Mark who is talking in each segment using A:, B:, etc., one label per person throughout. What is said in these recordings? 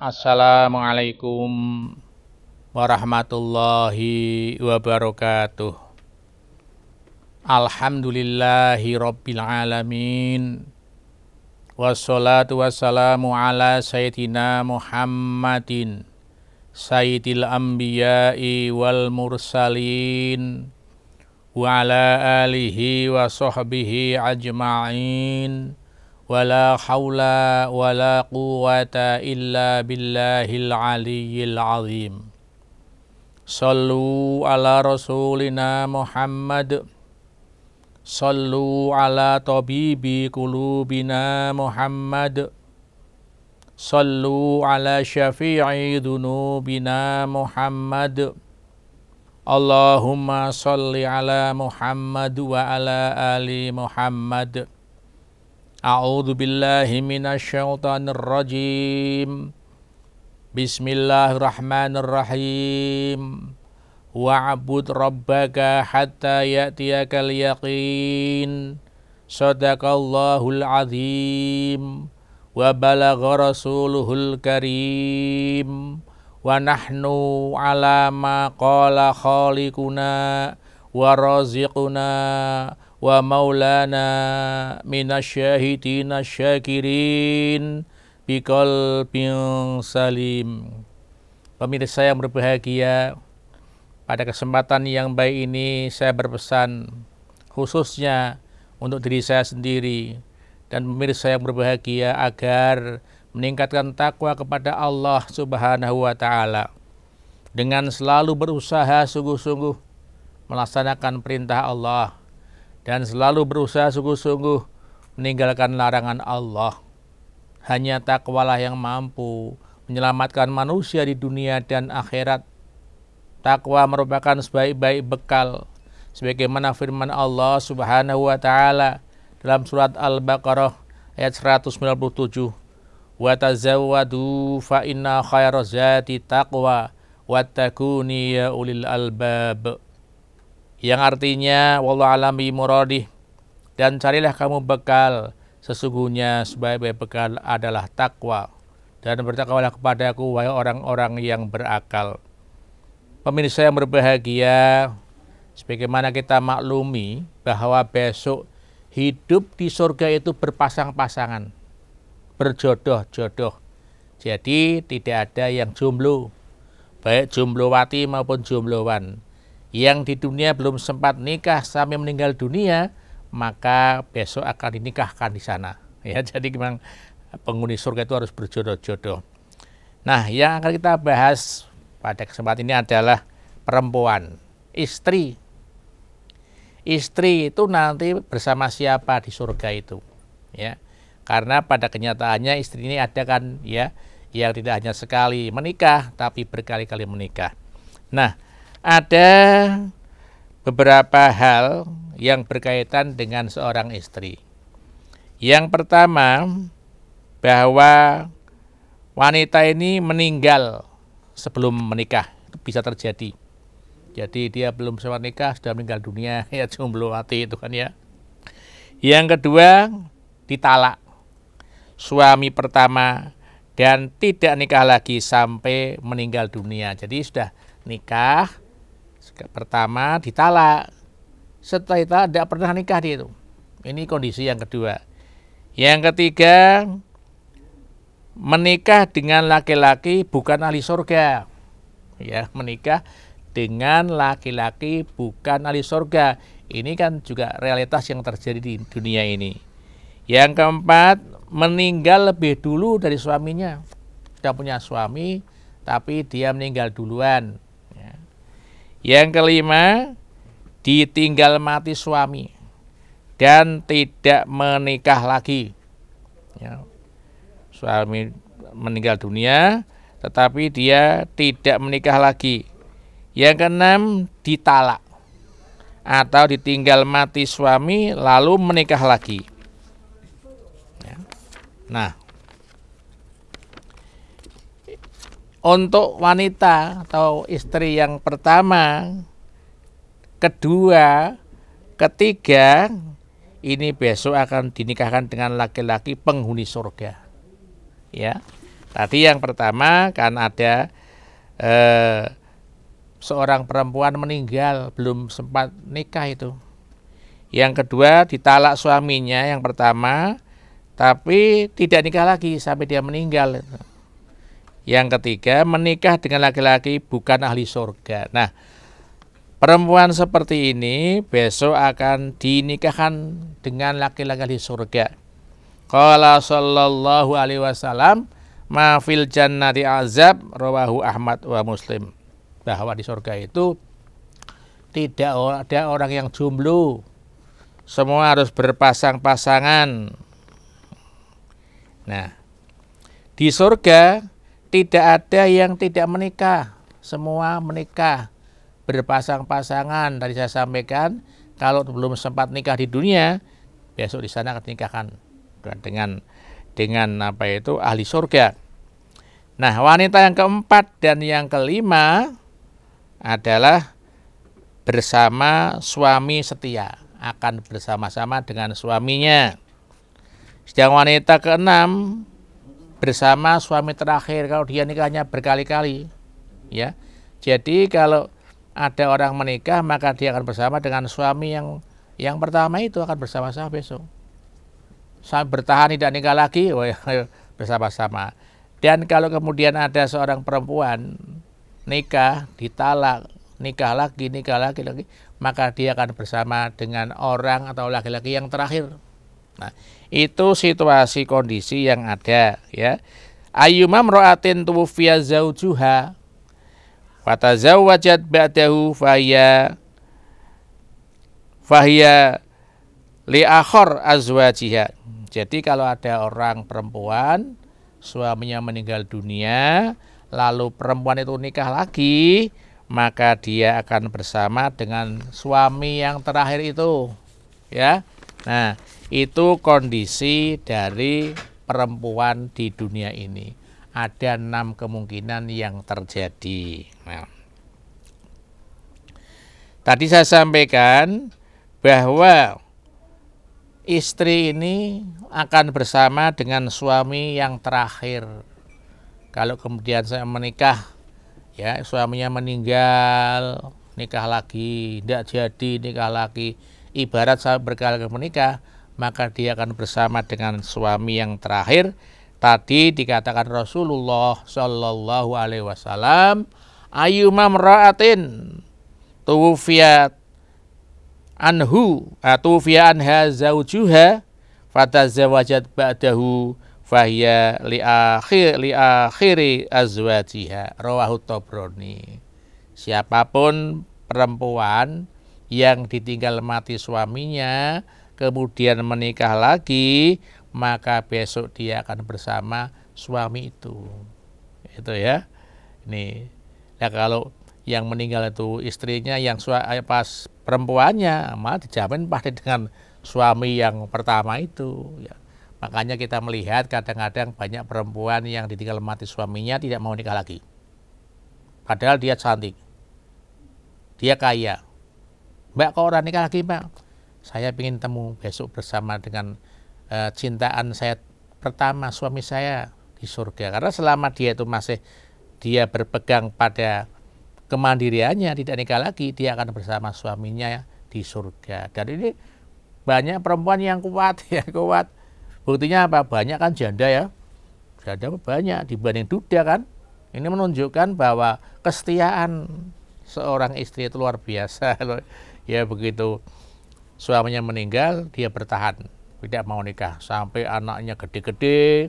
A: Assalamualaikum warahmatullahi wabarakatuh. Alhamdulillahi rabbil alamin. Wassalatu wassalamu ala sayyidina Muhammadin sayyidil anbiya'i wal mursalin wa ala alihi wa sahbihi ajma'in ولا حول ولا قوة إلا بالله العلي العظيم صلوا على رسولنا محمد صلوا على طبيب قلوبنا محمد صلوا على شفيع ذنوبنا محمد اللهم صل على محمد وعلى آل محمد أعوذ بالله من الشيطان الرجيم بسم الله الرحمن الرحيم واعبد ربك حتى يأتيك اليقين صدق الله العظيم وبلغ رسوله الكريم ونحن على ما قال خالقنا ورازقنا wa maulana minasyahidina syakirin bikol salim. Pemirsa yang berbahagia, pada kesempatan yang baik ini saya berpesan khususnya untuk diri saya sendiri dan pemirsa yang berbahagia agar meningkatkan takwa kepada Allah Subhanahu wa taala dengan selalu berusaha sungguh-sungguh melaksanakan perintah Allah dan selalu berusaha sungguh-sungguh meninggalkan larangan Allah. Hanya takwalah yang mampu menyelamatkan manusia di dunia dan akhirat. Takwa merupakan sebaik-baik bekal sebagaimana firman Allah Subhanahu wa taala dalam surat Al-Baqarah ayat 197. Wa tazawwadu fa inna khayra zati taqwa wattakuni ya ulil albab yang artinya wallahu alami muradi dan carilah kamu bekal sesungguhnya sebaik-baik bekal adalah takwa dan bertakwalah kepadaku wahai orang-orang yang berakal pemirsa yang berbahagia sebagaimana kita maklumi bahwa besok hidup di surga itu berpasang-pasangan berjodoh-jodoh jadi tidak ada yang jomblo baik jomblowati maupun jomblowan yang di dunia belum sempat nikah sampai meninggal dunia, maka besok akan dinikahkan di sana. Ya, jadi memang penghuni surga itu harus berjodoh-jodoh. Nah, yang akan kita bahas pada kesempatan ini adalah perempuan, istri. Istri itu nanti bersama siapa di surga itu, ya. Karena pada kenyataannya istri ini ada kan ya yang tidak hanya sekali menikah tapi berkali-kali menikah. Nah, ada beberapa hal yang berkaitan dengan seorang istri. Yang pertama, bahwa wanita ini meninggal sebelum menikah, itu bisa terjadi. Jadi dia belum sempat nikah, sudah meninggal dunia, ya jomblo mati itu kan ya. Yang kedua, ditalak. Suami pertama dan tidak nikah lagi sampai meninggal dunia. Jadi sudah nikah, Pertama ditalak. Setelah itu tidak pernah nikah dia itu. Ini kondisi yang kedua. Yang ketiga menikah dengan laki-laki bukan ahli surga. Ya, menikah dengan laki-laki bukan ahli surga. Ini kan juga realitas yang terjadi di dunia ini. Yang keempat, meninggal lebih dulu dari suaminya. Sudah punya suami, tapi dia meninggal duluan. Yang kelima, ditinggal mati suami dan tidak menikah lagi. Ya. Suami meninggal dunia, tetapi dia tidak menikah lagi. Yang keenam, ditalak atau ditinggal mati suami lalu menikah lagi. Ya. Nah, untuk wanita atau istri yang pertama, kedua, ketiga, ini besok akan dinikahkan dengan laki-laki penghuni surga. Ya. Tadi yang pertama kan ada eh, seorang perempuan meninggal belum sempat nikah itu. Yang kedua ditalak suaminya yang pertama tapi tidak nikah lagi sampai dia meninggal. Itu. Yang ketiga, menikah dengan laki-laki bukan ahli surga. Nah, perempuan seperti ini besok akan dinikahkan dengan laki-laki ahli surga. Qala sallallahu alaihi wasallam, ma fil jannati azab rawahu Ahmad wa Muslim. Bahwa di surga itu tidak ada orang yang jomblo. Semua harus berpasang-pasangan. Nah, di surga tidak ada yang tidak menikah, semua menikah berpasang-pasangan tadi saya sampaikan kalau belum sempat nikah di dunia besok di sana akan nikahkan dengan dengan apa itu ahli surga. Nah, wanita yang keempat dan yang kelima adalah bersama suami setia, akan bersama-sama dengan suaminya. Sedang wanita keenam bersama suami terakhir kalau dia nikahnya berkali-kali ya jadi kalau ada orang menikah maka dia akan bersama dengan suami yang yang pertama itu akan bersama-sama besok saya bertahan tidak nikah lagi oh ya, bersama-sama dan kalau kemudian ada seorang perempuan nikah ditalak nikah lagi nikah lagi lagi maka dia akan bersama dengan orang atau laki-laki yang terakhir nah itu situasi kondisi yang ada ya ayyuma mra'atin tuwfiya zaujuha wa tazawwajat ba'dahu fahiya fahiya akhar azwajiha jadi kalau ada orang perempuan suaminya meninggal dunia lalu perempuan itu nikah lagi maka dia akan bersama dengan suami yang terakhir itu ya nah itu kondisi dari perempuan di dunia ini. Ada enam kemungkinan yang terjadi. Nah, tadi saya sampaikan bahwa istri ini akan bersama dengan suami yang terakhir. Kalau kemudian saya menikah, ya suaminya meninggal, nikah lagi, tidak jadi nikah lagi. Ibarat saya berkali-kali menikah, maka dia akan bersama dengan suami yang terakhir. Tadi dikatakan Rasulullah Shallallahu Alaihi Wasallam, ayumam ra'atin tuwfiat anhu atau ah, via anha zaujuha fata zawajat ba'dahu fahiya li akhir li akhiri azwajiha rawahu Tabrani siapapun perempuan yang ditinggal mati suaminya kemudian menikah lagi, maka besok dia akan bersama suami itu. Itu ya. Ini. Ya kalau yang meninggal itu istrinya, yang eh, pas perempuannya, mah dijamin pasti dengan suami yang pertama itu. Ya. Makanya kita melihat kadang-kadang banyak perempuan yang ditinggal mati suaminya tidak mau nikah lagi. Padahal dia cantik. Dia kaya. Mbak kok orang nikah lagi mbak? saya ingin temu besok bersama dengan e, cintaan saya pertama suami saya di surga karena selama dia itu masih dia berpegang pada kemandiriannya tidak nikah lagi dia akan bersama suaminya di surga dan ini banyak perempuan yang kuat ya kuat buktinya apa banyak kan janda ya janda banyak dibanding duda kan ini menunjukkan bahwa kesetiaan seorang istri itu luar biasa ya begitu suaminya meninggal, dia bertahan, tidak mau nikah sampai anaknya gede-gede,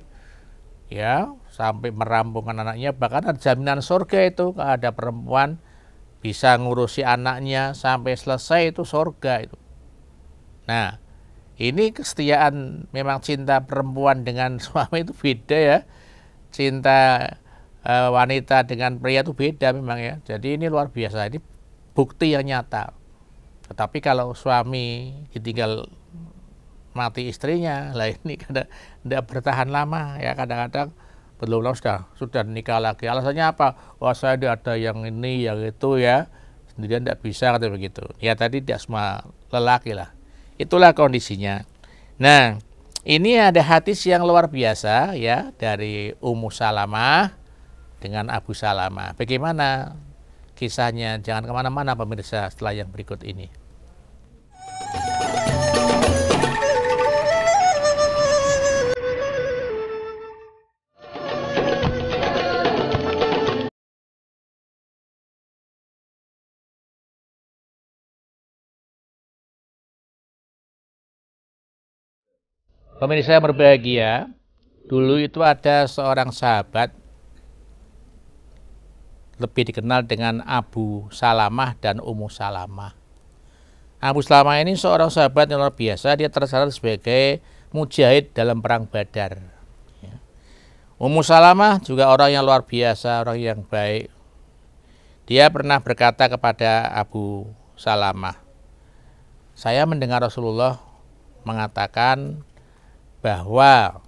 A: ya sampai merampungkan anaknya, bahkan ada jaminan surga itu ada perempuan bisa ngurusi anaknya sampai selesai itu surga itu. Nah, ini kesetiaan memang cinta perempuan dengan suami itu beda ya. Cinta eh, wanita dengan pria itu beda memang ya. Jadi ini luar biasa. Ini bukti yang nyata. Tetapi kalau suami ditinggal mati istrinya, lah ini kadang tidak bertahan lama ya kadang-kadang belum lama sudah sudah nikah lagi. Alasannya apa? Wah saya ada yang ini, yang itu ya sendirian tidak bisa kata begitu. Ya tadi tidak semua lelaki lah. Itulah kondisinya. Nah ini ada hadis yang luar biasa ya dari Ummu Salamah dengan Abu Salamah. Bagaimana kisahnya? Jangan kemana-mana pemirsa setelah yang berikut ini. Pemirsa yang berbahagia, dulu itu ada seorang sahabat lebih dikenal dengan Abu Salamah dan Ummu Salamah. Abu Salamah ini seorang sahabat yang luar biasa, dia tersadar sebagai mujahid dalam perang Badar. Ya. Ummu Salamah juga orang yang luar biasa, orang yang baik. Dia pernah berkata kepada Abu Salamah, "Saya mendengar Rasulullah mengatakan bahwa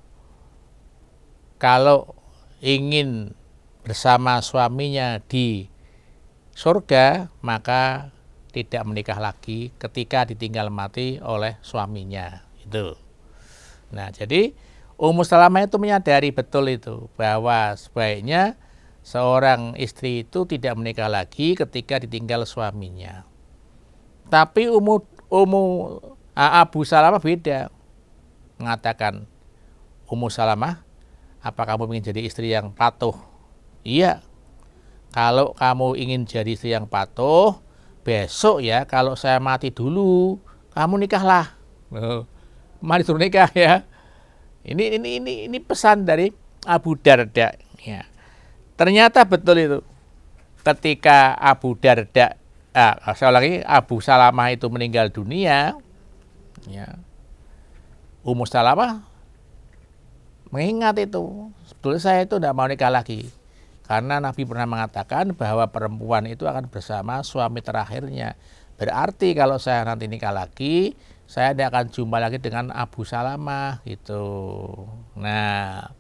A: kalau ingin bersama suaminya di surga, maka tidak menikah lagi ketika ditinggal mati oleh suaminya. Itu. Nah, jadi Ummu Salamah itu menyadari betul itu bahwa sebaiknya seorang istri itu tidak menikah lagi ketika ditinggal suaminya. Tapi Ummu Ummu Abu Salamah beda mengatakan, Ummu Salamah, apa kamu ingin jadi istri yang patuh? Iya. Kalau kamu ingin jadi istri yang patuh, besok ya kalau saya mati dulu, kamu nikahlah. Mari suruh nikah ya. Ini ini ini ini pesan dari Abu Darda ya. Ternyata betul itu. Ketika Abu Darda ah, saya lagi Abu Salamah itu meninggal dunia ya Ummu Salama mengingat itu. Sebetulnya saya itu tidak mau nikah lagi. Karena Nabi pernah mengatakan bahwa perempuan itu akan bersama suami terakhirnya. Berarti kalau saya nanti nikah lagi, saya tidak akan jumpa lagi dengan Abu Salamah gitu. Nah,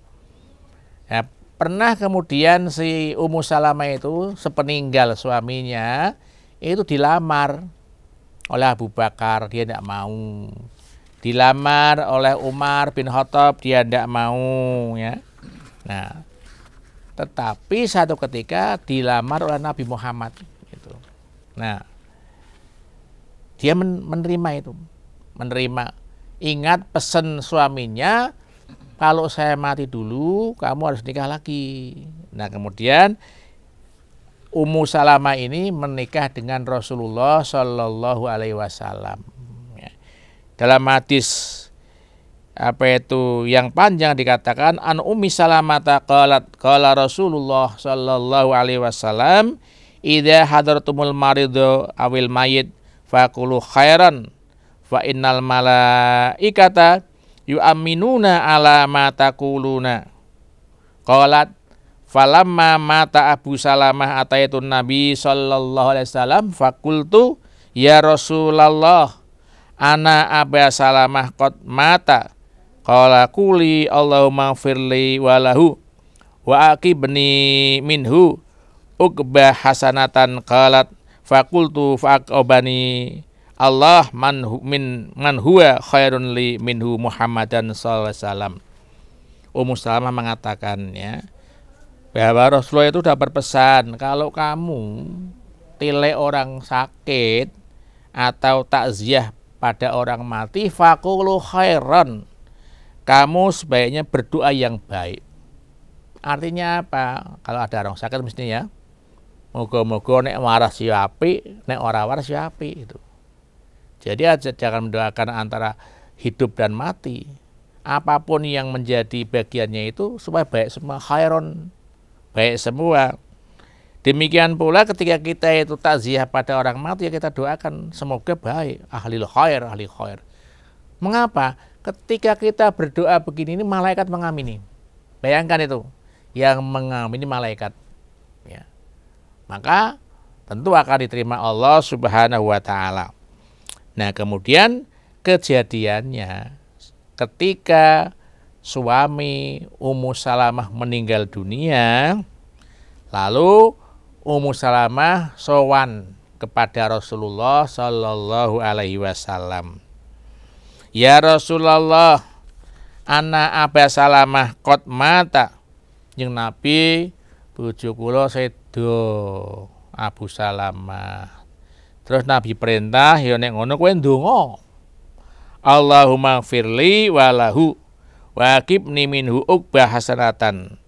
A: ya, pernah kemudian si Ummu Salamah itu sepeninggal suaminya itu dilamar oleh Abu Bakar, dia tidak mau dilamar oleh Umar bin Khattab dia tidak mau ya. Nah, tetapi satu ketika dilamar oleh Nabi Muhammad itu Nah, dia men menerima itu, menerima. Ingat pesan suaminya, kalau saya mati dulu, kamu harus nikah lagi. Nah, kemudian Ummu Salama ini menikah dengan Rasulullah Shallallahu Alaihi Wasallam. Dalam hadis apa itu yang panjang dikatakan an ummi salamata qalat qala Rasulullah sallallahu alaihi wasallam idza hadartumul maridu awil mayit faqulu khairan fa innal malaikata yu'minuna ala ma taquluna qalat falamma mata Abu Salamah itu Nabi sallallahu alaihi wasallam fakultu ya Rasulullah Ana Aba Salamah kot mata. Kala kuli Allahumma firli walahu wa bni minhu uqbah hasanatan kalat fakultu faqobani Allah man min man huwa khairun li minhu Muhammadan sallallahu alaihi wasallam. Ummu Salamah mengatakan ya bahwa Rasulullah itu sudah berpesan kalau kamu tile orang sakit atau takziah pada orang mati fakulu khairan kamu sebaiknya berdoa yang baik artinya apa kalau ada orang sakit mestinya ya moga-moga nek waras si ya api nek ora waras si ya api itu jadi aja jangan mendoakan antara hidup dan mati apapun yang menjadi bagiannya itu supaya baik semua khairon baik semua Demikian pula ketika kita itu takziah pada orang mati ya kita doakan semoga baik, ahli khair, ahli khair. Mengapa? Ketika kita berdoa begini ini malaikat mengamini. Bayangkan itu, yang mengamini malaikat. Ya. Maka tentu akan diterima Allah Subhanahu wa taala. Nah, kemudian kejadiannya ketika suami Ummu Salamah meninggal dunia, lalu Ummu Salamah sowan kepada Rasulullah Shallallahu Alaihi Wasallam. Ya Rasulullah, anak Abah Salamah kot mata, yang Nabi bujuk sedo Abu Salamah. Terus Nabi perintah, ya nek ngono kowe Allahumma firli walahu wakib qibni minhu uqbah hasanatan.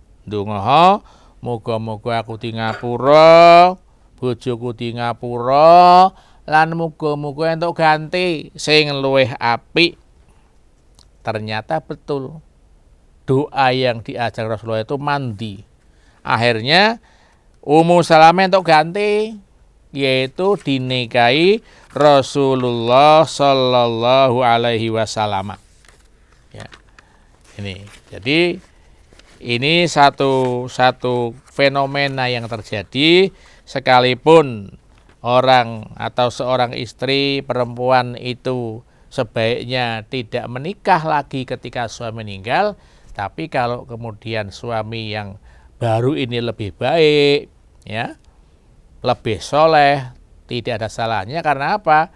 A: Moga-moga aku di Ngapura, bojoku di Ngapura, lan moga-moga untuk ganti sing luweh api. Ternyata betul. Doa yang diajar Rasulullah itu mandi. Akhirnya Ummu Salamah untuk ganti yaitu dinikahi Rasulullah Shallallahu Alaihi Wasallam. Ya. Ini jadi ini satu satu fenomena yang terjadi sekalipun orang atau seorang istri perempuan itu sebaiknya tidak menikah lagi ketika suami meninggal, tapi kalau kemudian suami yang baru ini lebih baik, ya, lebih soleh, tidak ada salahnya karena apa?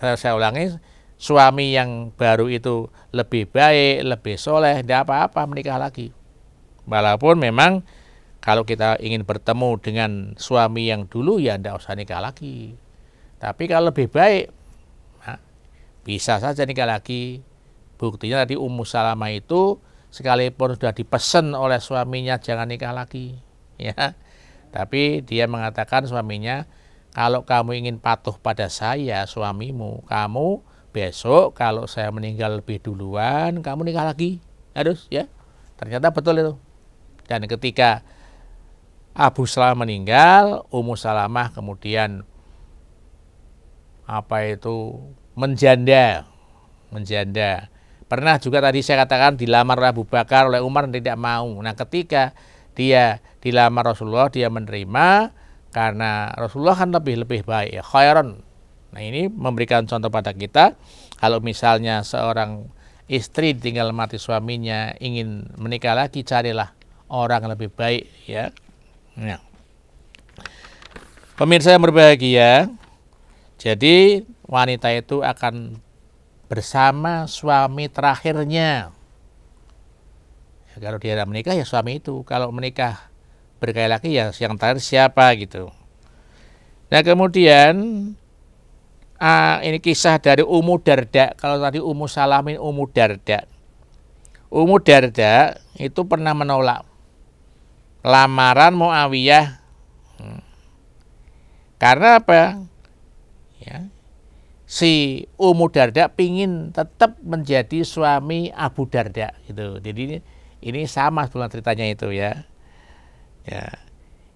A: Eh, saya ulangi, suami yang baru itu lebih baik, lebih soleh, tidak apa-apa menikah lagi. Walaupun memang kalau kita ingin bertemu dengan suami yang dulu ya tidak usah nikah lagi. Tapi kalau lebih baik, nah, bisa saja nikah lagi. Buktinya tadi Ummu Salama itu sekalipun sudah dipesan oleh suaminya jangan nikah lagi. ya. Tapi dia mengatakan suaminya, kalau kamu ingin patuh pada saya suamimu, kamu besok kalau saya meninggal lebih duluan kamu nikah lagi harus ya ternyata betul itu dan ketika Abu Salam meninggal Ummu Salamah kemudian apa itu menjanda menjanda pernah juga tadi saya katakan dilamar oleh Abu Bakar oleh Umar tidak mau nah ketika dia dilamar Rasulullah dia menerima karena Rasulullah kan lebih lebih baik ya, khairan Nah ini memberikan contoh pada kita, kalau misalnya seorang istri tinggal mati suaminya ingin menikah lagi carilah orang lebih baik ya. ya. Pemirsa yang berbahagia, jadi wanita itu akan bersama suami terakhirnya. Ya, kalau dia menikah ya suami itu, kalau menikah berkali lagi ya yang terakhir siapa gitu. Nah kemudian uh, ini kisah dari Umu Darda. Kalau tadi Umu Salamin, Umu Darda. Umu Darda itu pernah menolak lamaran Muawiyah. Hmm. Karena apa? Ya. Si Umu Darda pingin tetap menjadi suami Abu Darda gitu. Jadi ini, ini sama sebelum ceritanya itu ya. Ya.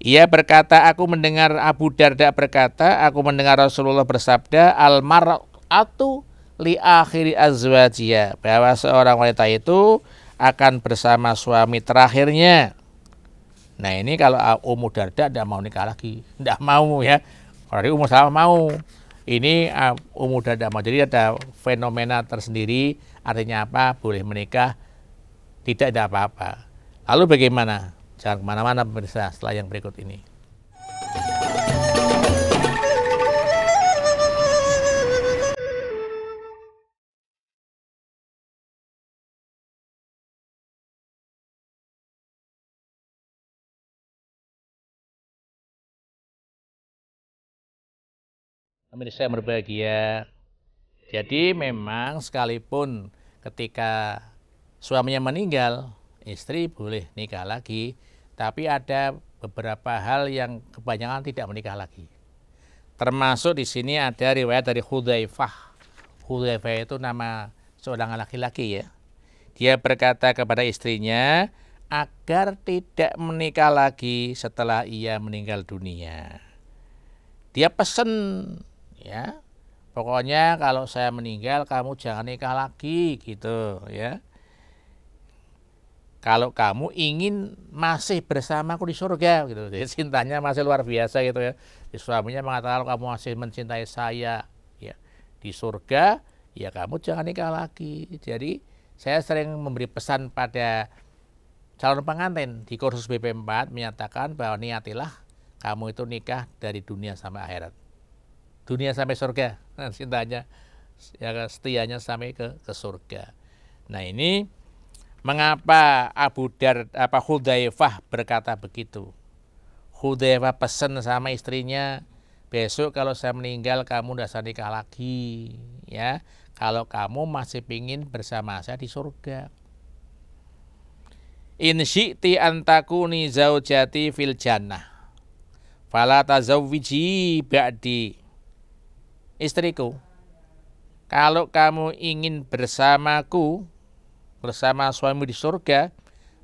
A: Ia berkata, aku mendengar Abu Darda berkata, aku mendengar Rasulullah bersabda, Almaratu li akhiri azwajia, bahwa seorang wanita itu akan bersama suami terakhirnya. Nah ini kalau Umu Darda tidak mau nikah lagi, tidak mau ya. Kalau umur sama mau, ini Umu Darda mau. Jadi ada fenomena tersendiri, artinya apa? Boleh menikah, tidak ada apa-apa. Lalu bagaimana? Jangan kemana-mana pemirsa setelah yang berikut ini. Pemirsa yang berbahagia, jadi memang sekalipun ketika suaminya meninggal, istri boleh nikah lagi, tapi ada beberapa hal yang kebanyakan tidak menikah lagi. Termasuk di sini ada riwayat dari Hudzaifah. Hudzaifah itu nama seorang laki-laki ya. Dia berkata kepada istrinya agar tidak menikah lagi setelah ia meninggal dunia. Dia pesen ya. Pokoknya kalau saya meninggal kamu jangan nikah lagi gitu ya kalau kamu ingin masih bersamaku di surga gitu. Jadi cintanya masih luar biasa gitu ya. Jadi, suaminya mengatakan kalau kamu masih mencintai saya ya di surga, ya kamu jangan nikah lagi. Jadi saya sering memberi pesan pada calon pengantin di kursus BP4 menyatakan bahwa niatilah kamu itu nikah dari dunia sampai akhirat. Dunia sampai surga, cintanya ya setianya sampai ke, ke surga. Nah ini Mengapa Abu Dar apa Hudzaifah berkata begitu? Hudzaifah pesan sama istrinya, besok kalau saya meninggal kamu tidak usah nikah lagi, ya. Kalau kamu masih ingin bersama saya di surga. In syi'ti antakuni zaujati fil jannah. Fala tazawwiji ba'di. Istriku, kalau kamu ingin bersamaku bersama suamimu di surga,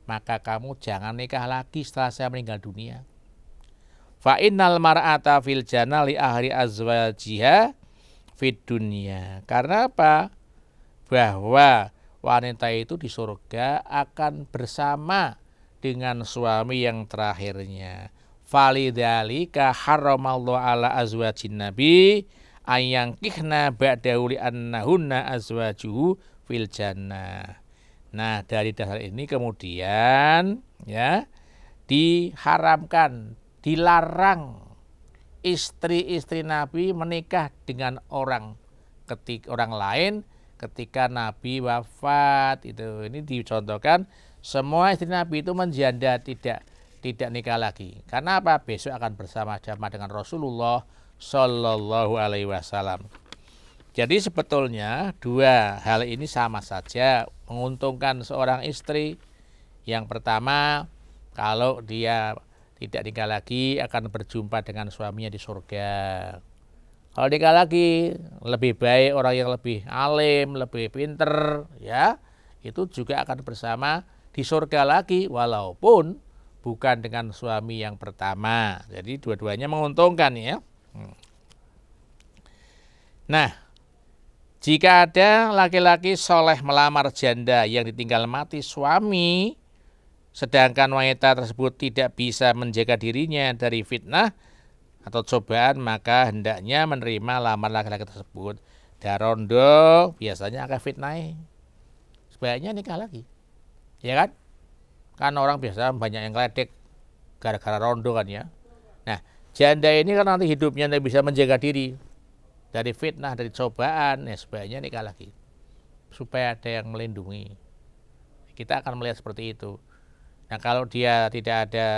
A: maka kamu jangan nikah lagi setelah saya meninggal dunia. Fa innal mar'ata fil jana li ahri azwajiha fid dunia. Karena apa? Bahwa wanita itu di surga akan bersama dengan suami yang terakhirnya. Falidhalika haramallahu ala azwajin nabi ayang kihna ba'dahu li annahunna azwajuhu fil jannah. Nah, dari dasar ini kemudian ya diharamkan, dilarang istri-istri Nabi menikah dengan orang ketik orang lain ketika Nabi wafat itu ini dicontohkan semua istri Nabi itu menjanda tidak tidak nikah lagi karena apa besok akan bersama-sama dengan Rasulullah Shallallahu Alaihi Wasallam jadi sebetulnya dua hal ini sama saja menguntungkan seorang istri. Yang pertama, kalau dia tidak tinggal lagi akan berjumpa dengan suaminya di surga. Kalau tinggal lagi, lebih baik orang yang lebih alim, lebih pinter, ya, itu juga akan bersama di surga lagi, walaupun bukan dengan suami yang pertama. Jadi dua-duanya menguntungkan ya. Hmm. Nah, jika ada laki-laki soleh melamar janda yang ditinggal mati suami, sedangkan wanita tersebut tidak bisa menjaga dirinya dari fitnah atau cobaan, maka hendaknya menerima lamar laki-laki tersebut. Darondo biasanya akan fitnah. Sebaiknya nikah lagi. Ya kan? Kan orang biasa banyak yang ledek gara-gara rondo kan ya. Nah, janda ini kan nanti hidupnya tidak bisa menjaga diri dari fitnah, dari cobaan, ya sebaiknya nikah lagi. Supaya ada yang melindungi. Kita akan melihat seperti itu. Nah kalau dia tidak ada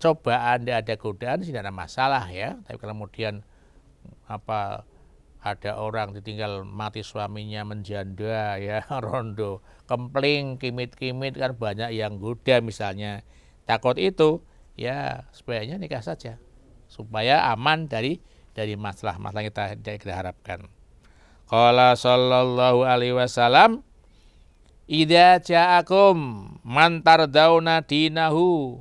A: cobaan, tidak ada godaan, tidak ada masalah ya. Tapi kalau kemudian apa ada orang ditinggal mati suaminya menjanda ya rondo kempling kimit-kimit kan banyak yang goda misalnya takut itu ya sebaiknya nikah saja supaya aman dari dari masalah-masalah yang kita, kita harapkan. Qala sallallahu alaihi wasallam ida ja'akum man tardawna dinahu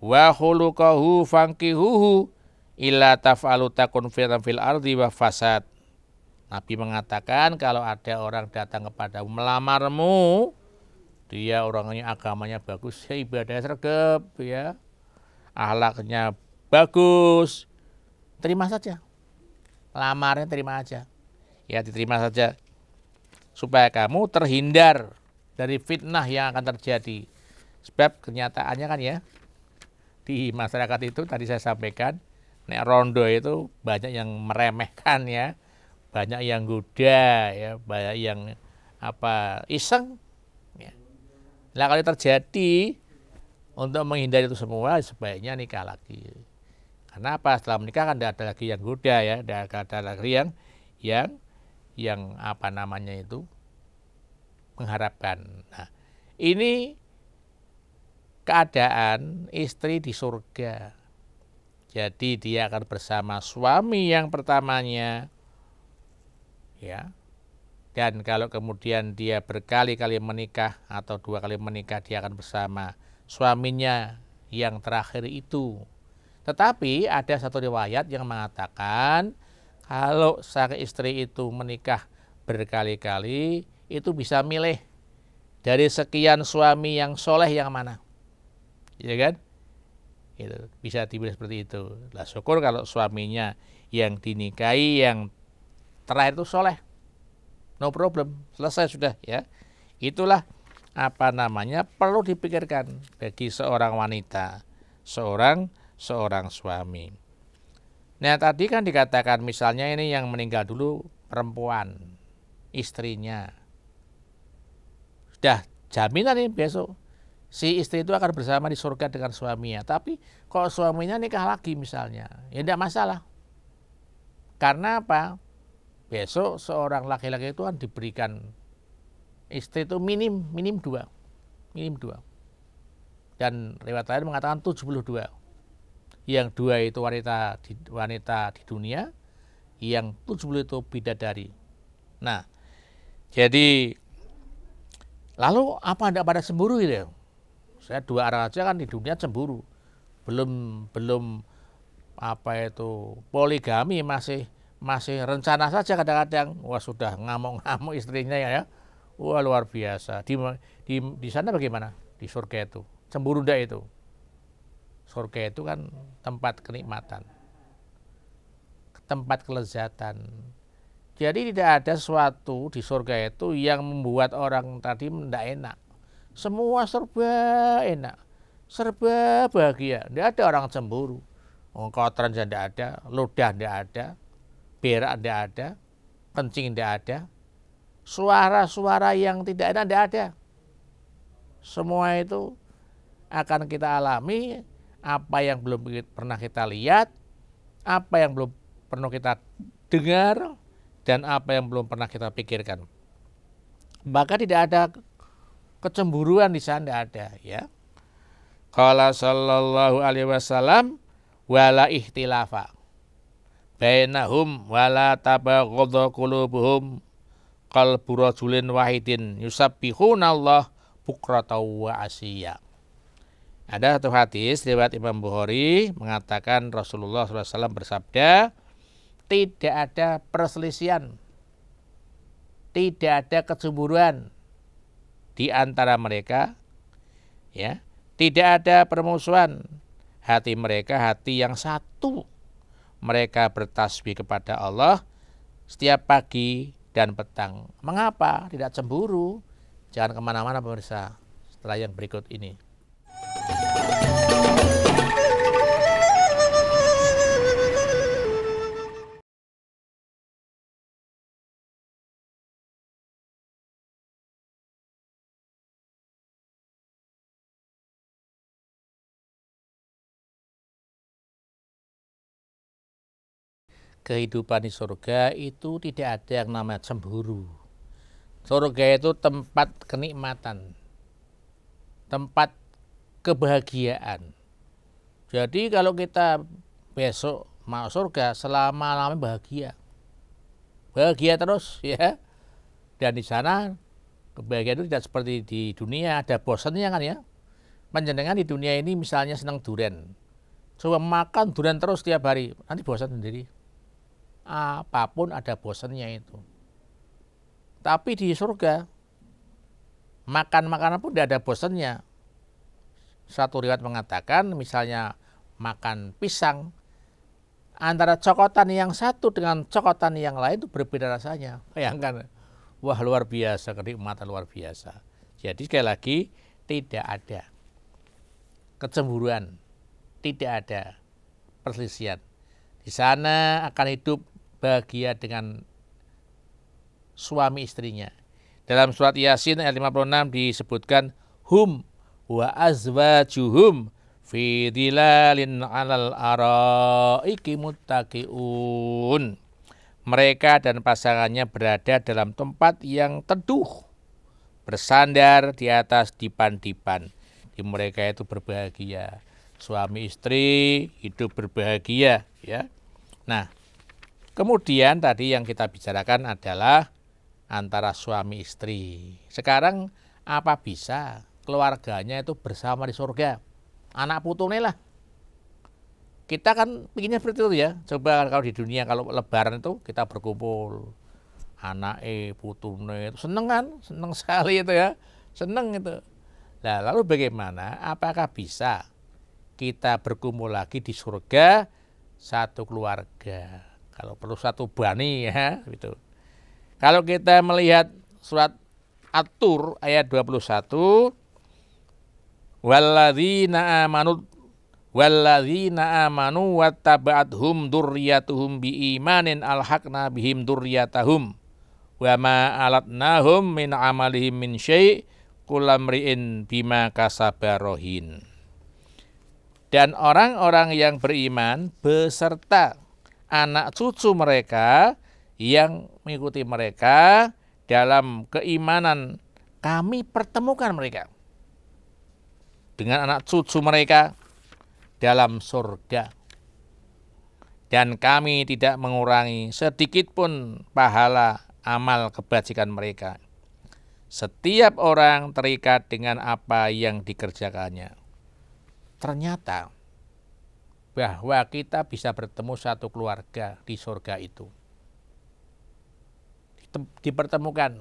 A: wa khuluquhu fankihuhu illa taf'alu takun fil ardi wa fasad. Nabi mengatakan kalau ada orang datang kepadamu melamarmu, dia orangnya agamanya bagus, ya ibadahnya sergap, ya, ahlaknya bagus, terima saja lamarnya terima aja. Ya diterima saja. Supaya kamu terhindar dari fitnah yang akan terjadi. Sebab kenyataannya kan ya, di masyarakat itu tadi saya sampaikan, nek rondo itu banyak yang meremehkan ya, banyak yang goda ya, banyak yang apa iseng. Ya. Nah kalau terjadi untuk menghindari itu semua sebaiknya nikah lagi. Kenapa setelah menikah kan tidak ada lagi yang goda ya, tidak ada lagi yang yang yang apa namanya itu mengharapkan. Nah, ini keadaan istri di surga. Jadi dia akan bersama suami yang pertamanya ya. Dan kalau kemudian dia berkali-kali menikah atau dua kali menikah dia akan bersama suaminya yang terakhir itu tetapi ada satu riwayat yang mengatakan kalau sang istri itu menikah berkali-kali itu bisa milih dari sekian suami yang soleh yang mana. Ya kan? Itu bisa dibilang seperti itu. Lah syukur kalau suaminya yang dinikahi yang terakhir itu soleh. No problem, selesai sudah ya. Itulah apa namanya perlu dipikirkan bagi seorang wanita, seorang seorang suami. Nah tadi kan dikatakan misalnya ini yang meninggal dulu perempuan, istrinya. Sudah jaminan ini besok si istri itu akan bersama di surga dengan suaminya. Tapi kok suaminya nikah lagi misalnya, ya tidak masalah. Karena apa? Besok seorang laki-laki itu kan diberikan istri itu minim, minim dua. Minim dua. Dan riwayat lain mengatakan 72 yang dua itu wanita di, wanita di dunia, yang tujuh 70 itu bidadari. Nah, jadi lalu apa tidak pada cemburu itu? Ya? Saya dua arah aja kan di dunia cemburu. Belum belum apa itu poligami masih masih rencana saja kadang-kadang wah sudah ngamuk-ngamuk istrinya ya, ya. wah luar biasa di di di sana bagaimana di surga itu cemburu ndak itu surga itu kan tempat kenikmatan, tempat kelezatan. Jadi tidak ada sesuatu di surga itu yang membuat orang tadi tidak enak. Semua serba enak, serba bahagia. Tidak ada orang cemburu. Oh, Kotoran tidak ada, ludah tidak ada, berak tidak ada, kencing tidak ada. Suara-suara yang tidak enak tidak ada. Semua itu akan kita alami apa yang belum pernah kita lihat, apa yang belum pernah kita dengar, dan apa yang belum pernah kita pikirkan. Maka tidak ada kecemburuan di sana tidak ada ya. Kala sallallahu alaihi wasallam wala ihtilafa bainahum wala tabaghadha qulubuhum qalbu wahidin yusabbihunallah bukratau wa asiyah. Ada satu hadis lewat Imam Bukhari mengatakan Rasulullah SAW bersabda, tidak ada perselisihan, tidak ada kecemburuan di antara mereka, ya, tidak ada permusuhan. Hati mereka hati yang satu. Mereka bertasbih kepada Allah setiap pagi dan petang. Mengapa tidak cemburu? Jangan kemana-mana pemirsa setelah yang berikut ini kehidupan di surga itu tidak ada yang namanya cemburu. Surga itu tempat kenikmatan. Tempat kebahagiaan. Jadi kalau kita besok masuk surga selama-lamanya bahagia. Bahagia terus ya. Dan di sana kebahagiaan itu tidak seperti di dunia, ada bosannya kan ya. Menjenengan di dunia ini misalnya senang durian, Coba makan durian terus tiap hari, nanti bosan sendiri. Apapun ada bosannya itu. Tapi di surga, makan makanan pun tidak ada bosannya satu riwayat mengatakan misalnya makan pisang antara cokotan yang satu dengan cokotan yang lain itu berbeda rasanya. Bayangkan, wah luar biasa, kenikmatan luar biasa. Jadi sekali lagi tidak ada kecemburuan, tidak ada perselisihan. Di sana akan hidup bahagia dengan suami istrinya. Dalam surat Yasin ayat 56 disebutkan hum wa azwajuhum fi dilalin alal araiki muttaqiun. Mereka dan pasangannya berada dalam tempat yang teduh, bersandar di atas dipan-dipan. Di mereka itu berbahagia. Suami istri hidup berbahagia, ya. Nah, kemudian tadi yang kita bicarakan adalah antara suami istri. Sekarang apa bisa keluarganya itu bersama di surga. Anak putune lah. Kita kan pikirnya seperti itu ya. Coba kan kalau di dunia kalau lebaran itu kita berkumpul. Anak eh putune itu seneng kan? Seneng sekali itu ya. Seneng itu. Nah, lalu bagaimana? Apakah bisa kita berkumpul lagi di surga satu keluarga? Kalau perlu satu bani ya, gitu. Kalau kita melihat surat Atur ayat 21 walladzina amanu walladzina amanu wattaba'athum dzurriyyatuhum biimanin alhaqna bihim dzurriyyatahum wa ma alatnahum min amalihim min syai' kulamriin bima kasabarohin dan orang-orang yang beriman beserta anak cucu mereka yang mengikuti mereka dalam keimanan kami pertemukan mereka dengan anak cucu mereka dalam surga. Dan kami tidak mengurangi sedikit pun pahala amal kebajikan mereka. Setiap orang terikat dengan apa yang dikerjakannya. Ternyata bahwa kita bisa bertemu satu keluarga di surga itu. Dipertemukan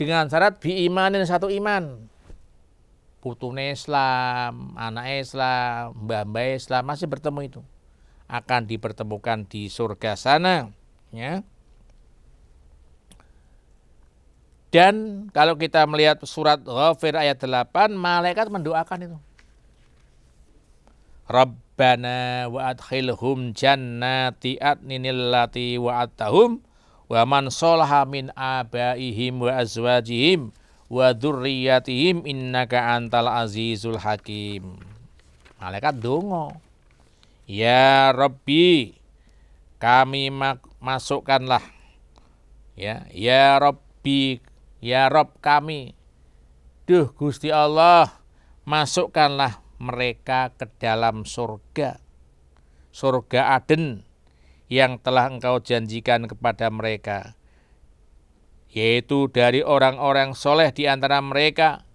A: dengan syarat dan satu iman putune Islam, anak Islam, mbah-mbah Islam masih bertemu itu. Akan dipertemukan di surga sana, ya. Dan kalau kita melihat surat Ghafir ayat 8, malaikat mendoakan itu. Rabbana wa adkhilhum jannati adninil lati wa attahum wa man min abaihim wa azwajihim wa dzurriyyatihim innaka antal azizul hakim. Malaikat dongo. Ya Rabbi, kami masukkanlah ya, ya Rabbi, ya Rob kami. Duh Gusti Allah, masukkanlah mereka ke dalam surga. Surga Aden yang telah engkau janjikan kepada mereka yaitu dari orang-orang soleh di antara mereka,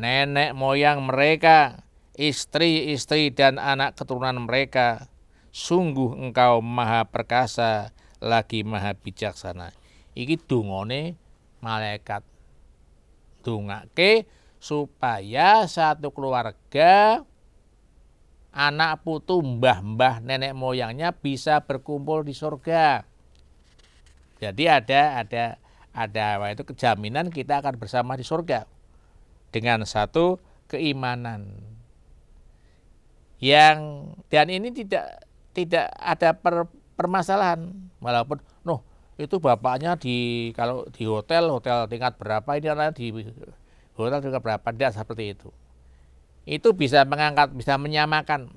A: nenek moyang mereka, istri-istri dan anak keturunan mereka. Sungguh engkau maha perkasa lagi maha bijaksana. Iki dungone malaikat. Dungake supaya satu keluarga anak putu mbah-mbah nenek moyangnya bisa berkumpul di surga. Jadi ada ada ada itu kejaminan kita akan bersama di surga dengan satu keimanan yang dan ini tidak tidak ada per, permasalahan walaupun noh itu bapaknya di kalau di hotel hotel tingkat berapa ini anaknya di hotel tingkat berapa tidak seperti itu itu bisa mengangkat bisa menyamakan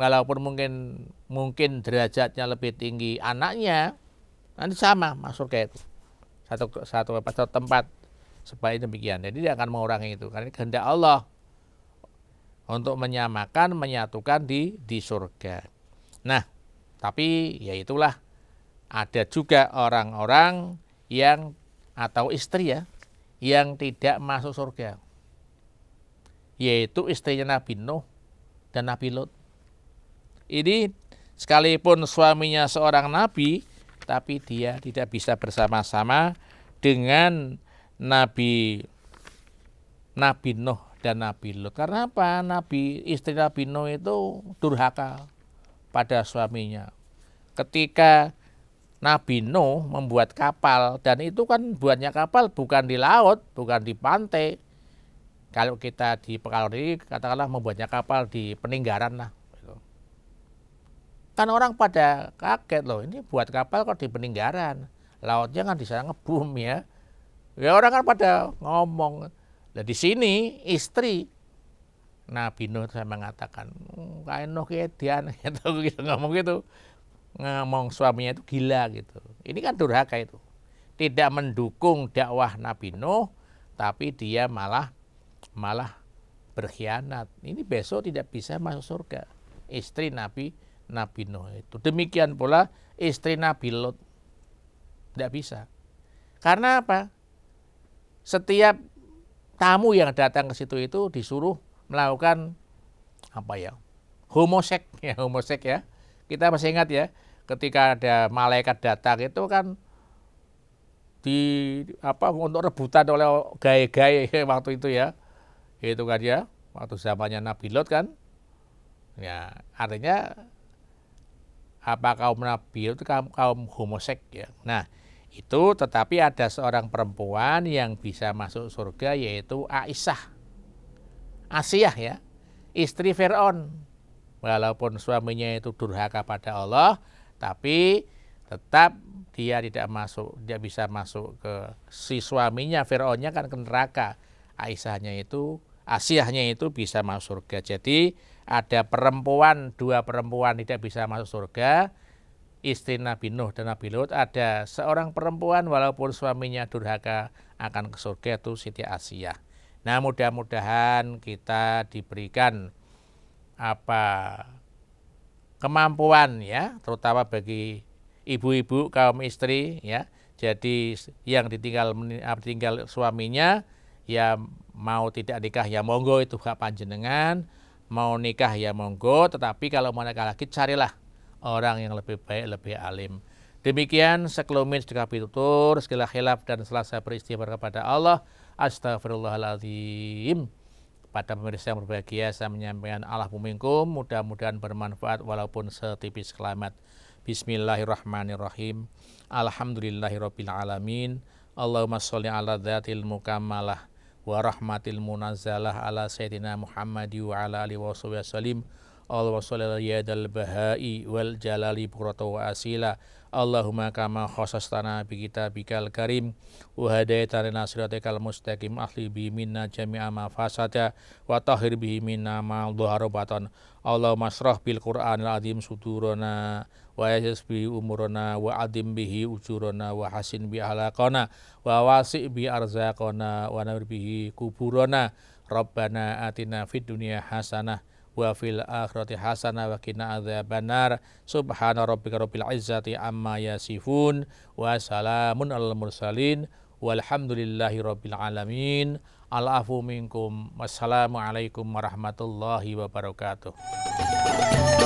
A: walaupun mungkin mungkin derajatnya lebih tinggi anaknya nanti sama masuk kayak itu satu satu satu tempat supaya demikian. Jadi dia akan mengurangi itu karena kehendak Allah untuk menyamakan, menyatukan di di surga. Nah, tapi ya itulah ada juga orang-orang yang atau istri ya yang tidak masuk surga. Yaitu istrinya Nabi Nuh dan Nabi Lut. Ini sekalipun suaminya seorang nabi tapi dia tidak bisa bersama-sama dengan Nabi Nabi Nuh dan Nabi Lut. Karena apa? Nabi istri Nabi Nuh itu durhaka pada suaminya. Ketika Nabi Nuh membuat kapal dan itu kan buatnya kapal bukan di laut, bukan di pantai. Kalau kita di Pekalongan ini katakanlah membuatnya kapal di peninggaran lah. Kan orang pada kaget loh, ini buat kapal kok di peninggaran. Lautnya kan di sana ngebum ya. Ya orang kan pada ngomong. Nah di sini istri Nabi Nuh saya mengatakan, hmm, kain Nuh kedian gitu, gitu, ngomong gitu. Ngomong suaminya itu gila gitu. Ini kan durhaka itu. Tidak mendukung dakwah Nabi Nuh, tapi dia malah malah berkhianat. Ini besok tidak bisa masuk surga. Istri Nabi Nabi Nuh itu. Demikian pula istri Nabi Lot. Tidak bisa. Karena apa? Setiap tamu yang datang ke situ itu disuruh melakukan apa ya? Homosek ya, homosek ya. Kita masih ingat ya, ketika ada malaikat datang itu kan di apa untuk rebutan oleh gaya-gaya waktu itu ya. Itu kan ya, waktu zamannya Nabi Lot kan. Ya, artinya apa kaum nabi itu kaum, kaum homosek ya. Nah, itu tetapi ada seorang perempuan yang bisa masuk surga yaitu Aisyah. Asiyah ya, istri Firaun. Walaupun suaminya itu durhaka pada Allah, tapi tetap dia tidak masuk, dia bisa masuk ke si suaminya Firaunnya kan ke neraka. Aisyahnya itu, Asiyahnya itu bisa masuk surga. Jadi ada perempuan, dua perempuan tidak bisa masuk surga, istri Nabi Nuh dan Nabi Lut, ada seorang perempuan walaupun suaminya durhaka akan ke surga itu Siti Asiyah. Nah mudah-mudahan kita diberikan apa kemampuan ya, terutama bagi ibu-ibu kaum istri ya. Jadi yang ditinggal tinggal suaminya ya mau tidak nikah ya monggo itu hak panjenengan mau nikah ya monggo, tetapi kalau mau nikah lagi carilah orang yang lebih baik, lebih alim. Demikian sekelumit sedekah tutur, segala khilaf dan selasa beristighfar kepada Allah. Astagfirullahaladzim. Pada pemirsa yang berbahagia, saya menyampaikan Allah pemingkum, mudah-mudahan bermanfaat walaupun setipis kelamat. Bismillahirrahmanirrahim. Alhamdulillahirrahmanirrahim. Allahumma sholli ala dhatil mukamalah wa rahmatil munazzalah ala sayyidina Muhammad wa ala ali wa sallim Allah sallallahu yadal bahai wal jalali burata wa asila Allahumma kama khasastana bi kitabikal karim wa hadaitana nasiratikal mustaqim ahli bi minna jami'a ma fasada wa tahir bi minna ma dhahara batan Allahumma asrah bil qur'anil azim suturana wa yasas bihi umurona wa adim bihi ujurona wa hasin bi ahlakona wa wasi bi arzakona wa nawir bihi kuburona rabbana atina fid dunia hasanah wa fil akhirati hasanah wa kina azabanar, subhana rabbika rabbil izzati amma yasifun wa salamun al mursalin walhamdulillahi rabbil alamin afu minkum wassalamualaikum warahmatullahi wabarakatuh